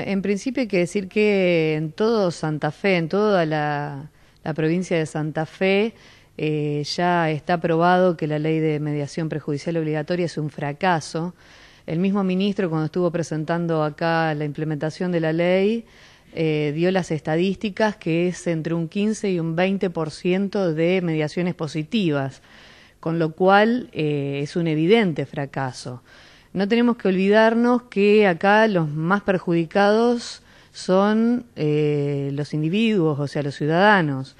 En principio hay que decir que en todo Santa Fe, en toda la, provincia de Santa Fe, eh, ya está probado que la ley de mediación prejudicial obligatoria es un fracaso. El mismo ministro, cuando estuvo presentando acá la implementación de la ley, eh, dio las estadísticas que es entre un 15 y un 20% de mediaciones positivas, con lo cual eh, es un evidente fracaso no tenemos que olvidarnos que acá los más perjudicados son eh, los individuos, o sea, los ciudadanos.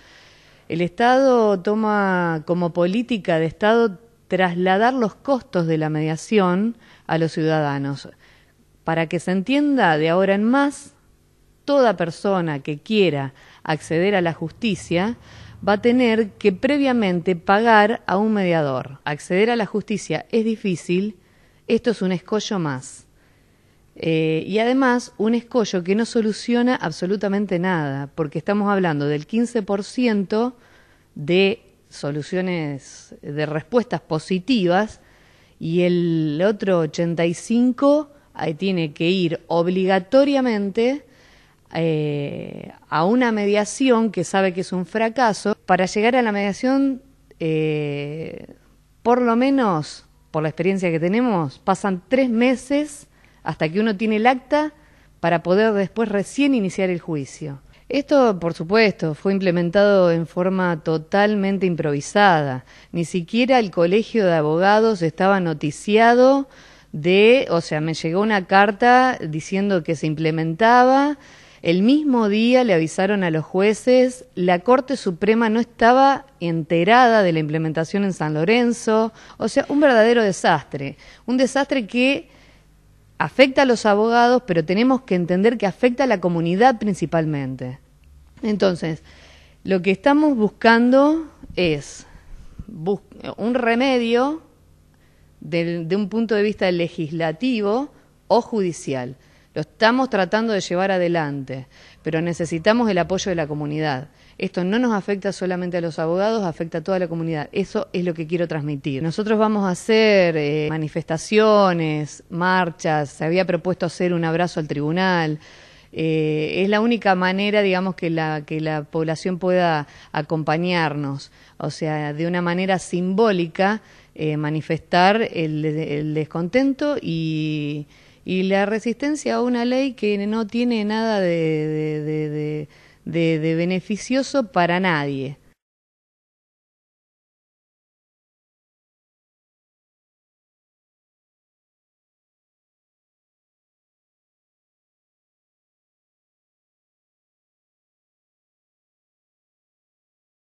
El Estado toma como política de Estado trasladar los costos de la mediación a los ciudadanos. Para que se entienda de ahora en más, toda persona que quiera acceder a la justicia va a tener que previamente pagar a un mediador. Acceder a la justicia es difícil esto es un escollo más. Eh, y además, un escollo que no soluciona absolutamente nada, porque estamos hablando del 15% de soluciones, de respuestas positivas, y el otro 85% ahí tiene que ir obligatoriamente eh, a una mediación que sabe que es un fracaso, para llegar a la mediación, eh, por lo menos por la experiencia que tenemos, pasan tres meses hasta que uno tiene el acta para poder después recién iniciar el juicio. Esto, por supuesto, fue implementado en forma totalmente improvisada. Ni siquiera el colegio de abogados estaba noticiado de, o sea, me llegó una carta diciendo que se implementaba el mismo día le avisaron a los jueces, la Corte Suprema no estaba enterada de la implementación en San Lorenzo, o sea, un verdadero desastre, un desastre que afecta a los abogados, pero tenemos que entender que afecta a la comunidad principalmente. Entonces, lo que estamos buscando es un remedio de un punto de vista legislativo o judicial. Lo estamos tratando de llevar adelante, pero necesitamos el apoyo de la comunidad. Esto no nos afecta solamente a los abogados, afecta a toda la comunidad. Eso es lo que quiero transmitir. Nosotros vamos a hacer eh, manifestaciones, marchas, se había propuesto hacer un abrazo al tribunal. Eh, es la única manera, digamos, que la, que la población pueda acompañarnos, o sea, de una manera simbólica, eh, manifestar el descontento y y la resistencia a una ley que no tiene nada de, beneficioso para nadie.